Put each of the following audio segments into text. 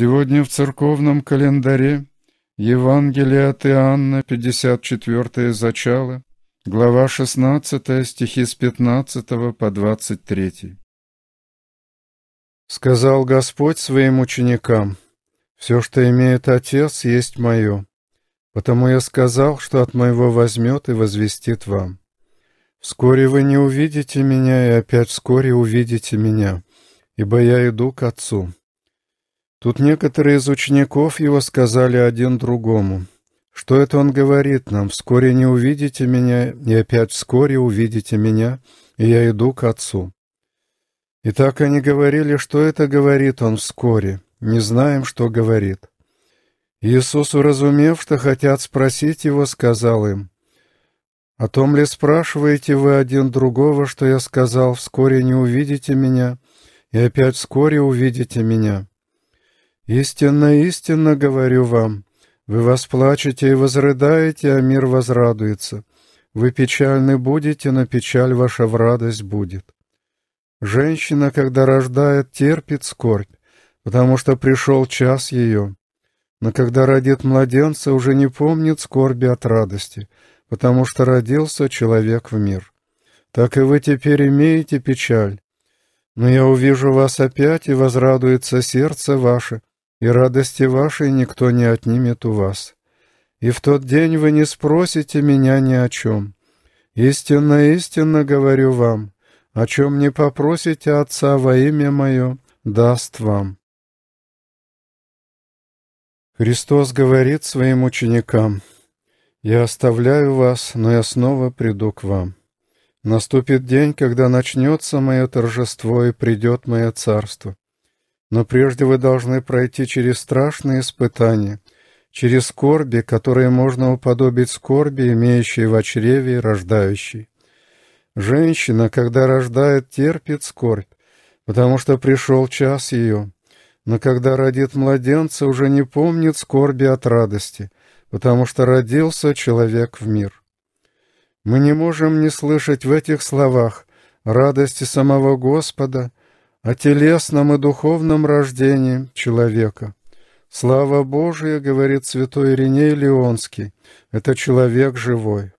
Сегодня в церковном календаре Евангелие от Иоанна, 54 зачало, глава 16, стихи с 15 по 23. Сказал Господь своим ученикам, «Все, что имеет Отец, есть мое, потому я сказал, что от моего возьмет и возвестит вам. Вскоре вы не увидите меня, и опять вскоре увидите меня, ибо я иду к Отцу». Тут некоторые из учеников его сказали один другому. «Что это он говорит нам? Вскоре не увидите меня, и опять вскоре увидите меня, и я иду к отцу». И так они говорили, что это говорит он вскоре, не знаем, что говорит. Иисус, уразумев, что хотят спросить его, сказал им, «О том ли спрашиваете вы один другого, что я сказал, вскоре не увидите меня, и опять вскоре увидите меня?» «Истинно, истинно говорю вам, вы восплачете и возрыдаете, а мир возрадуется. Вы печальны будете, но печаль ваша в радость будет. Женщина, когда рождает, терпит скорбь, потому что пришел час ее. Но когда родит младенца, уже не помнит скорби от радости, потому что родился человек в мир. Так и вы теперь имеете печаль. Но я увижу вас опять, и возрадуется сердце ваше, и радости вашей никто не отнимет у вас. И в тот день вы не спросите меня ни о чем. Истинно, истинно говорю вам, о чем не попросите Отца во имя Мое, даст вам». Христос говорит своим ученикам, «Я оставляю вас, но я снова приду к вам. Наступит день, когда начнется мое торжество и придет мое царство. Но прежде вы должны пройти через страшные испытания, через скорби, которые можно уподобить скорби, имеющей в очреве и рождающей. Женщина, когда рождает, терпит скорбь, потому что пришел час ее. Но когда родит младенца, уже не помнит скорби от радости, потому что родился человек в мир. Мы не можем не слышать в этих словах радости самого Господа — о телесном и духовном рождении человека. Слава Божия, говорит святой Ириней Леонский, это человек живой.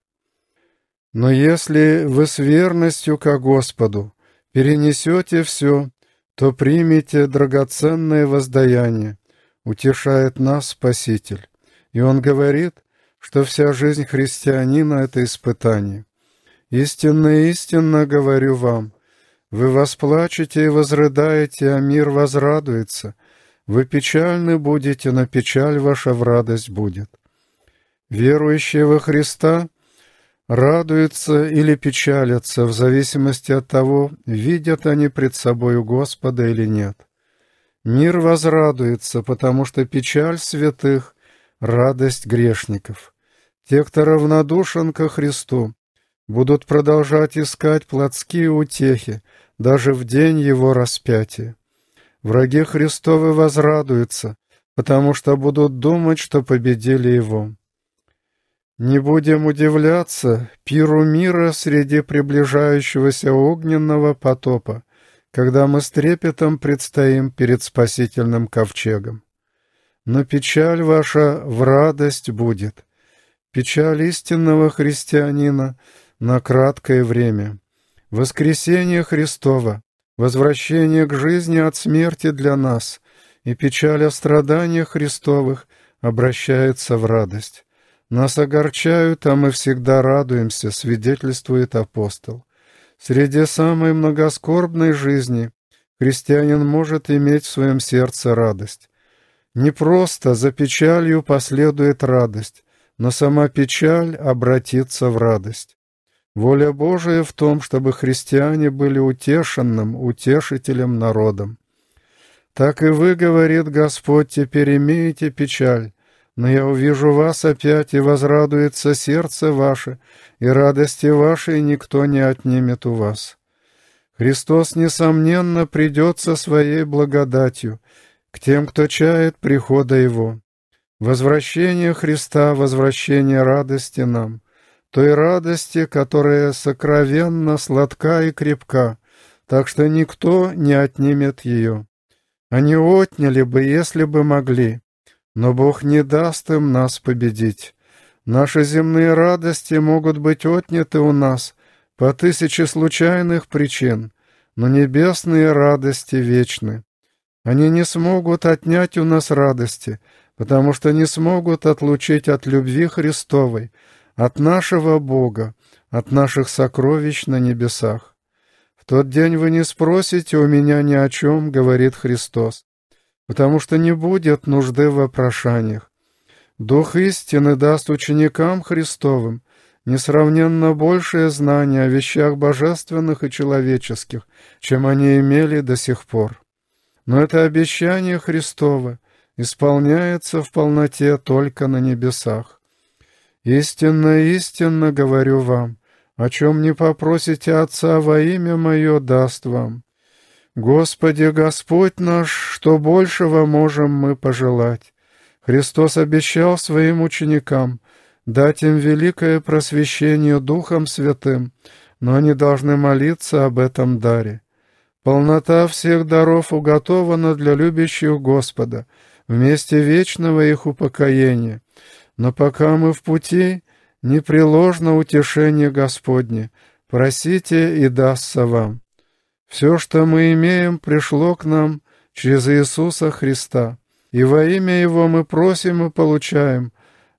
Но если вы с верностью ко Господу перенесете все, то примите драгоценное воздаяние, утешает нас Спаситель. И он говорит, что вся жизнь христианина — это испытание. «Истинно, истинно говорю вам, вы восплачете и возрыдаете, а мир возрадуется. Вы печальны будете, но печаль ваша в радость будет. Верующие во Христа радуются или печалятся, в зависимости от того, видят они пред собою Господа или нет. Мир возрадуется, потому что печаль святых — радость грешников. Те, кто равнодушен ко Христу, будут продолжать искать плотские утехи даже в день его распятия. Враги Христовы возрадуются, потому что будут думать, что победили его. Не будем удивляться пиру мира среди приближающегося огненного потопа, когда мы с трепетом предстоим перед спасительным ковчегом. Но печаль ваша в радость будет. Печаль истинного христианина — на краткое время. Воскресение Христова, возвращение к жизни от смерти для нас и печаль о страданиях Христовых обращается в радость. Нас огорчают, а мы всегда радуемся, свидетельствует апостол. Среди самой многоскорбной жизни христианин может иметь в своем сердце радость. Не просто за печалью последует радость, но сама печаль обратится в радость. Воля Божия в том, чтобы христиане были утешенным, утешителем народом. Так и вы, говорит Господь, теперь имеете печаль, но я увижу вас опять, и возрадуется сердце ваше, и радости вашей никто не отнимет у вас. Христос, несомненно, придет со своей благодатью к тем, кто чает прихода Его. Возвращение Христа, возвращение радости нам — той радости, которая сокровенно сладка и крепка, так что никто не отнимет ее. Они отняли бы, если бы могли, но Бог не даст им нас победить. Наши земные радости могут быть отняты у нас по тысяче случайных причин, но небесные радости вечны. Они не смогут отнять у нас радости, потому что не смогут отлучить от любви Христовой, от нашего Бога, от наших сокровищ на небесах. В тот день вы не спросите у меня ни о чем, говорит Христос, потому что не будет нужды в вопрошаниях. Дух истины даст ученикам Христовым несравненно большее знание о вещах божественных и человеческих, чем они имели до сих пор. Но это обещание Христово исполняется в полноте только на небесах. «Истинно, истинно говорю вам, о чем не попросите Отца во имя Мое, даст вам. Господи, Господь наш, что большего можем мы пожелать? Христос обещал Своим ученикам дать им великое просвещение Духом Святым, но они должны молиться об этом даре. Полнота всех даров уготована для любящих Господа, вместе вечного их упокоения». Но пока мы в пути, непреложно утешение Господне. Просите, и дастся вам. Все, что мы имеем, пришло к нам через Иисуса Христа. И во имя Его мы просим и получаем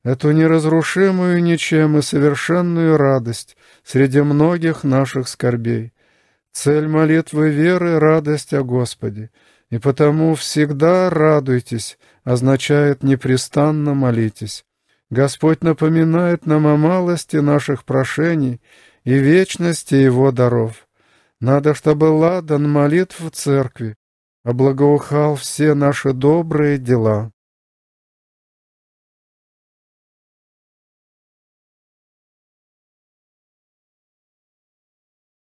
эту неразрушимую ничем и совершенную радость среди многих наших скорбей. Цель молитвы веры — радость о Господе. И потому всегда радуйтесь, означает непрестанно молитесь. Господь напоминает нам о малости наших прошений и вечности Его даров. Надо, чтобы ладан молитв в церкви облагоухал все наши добрые дела.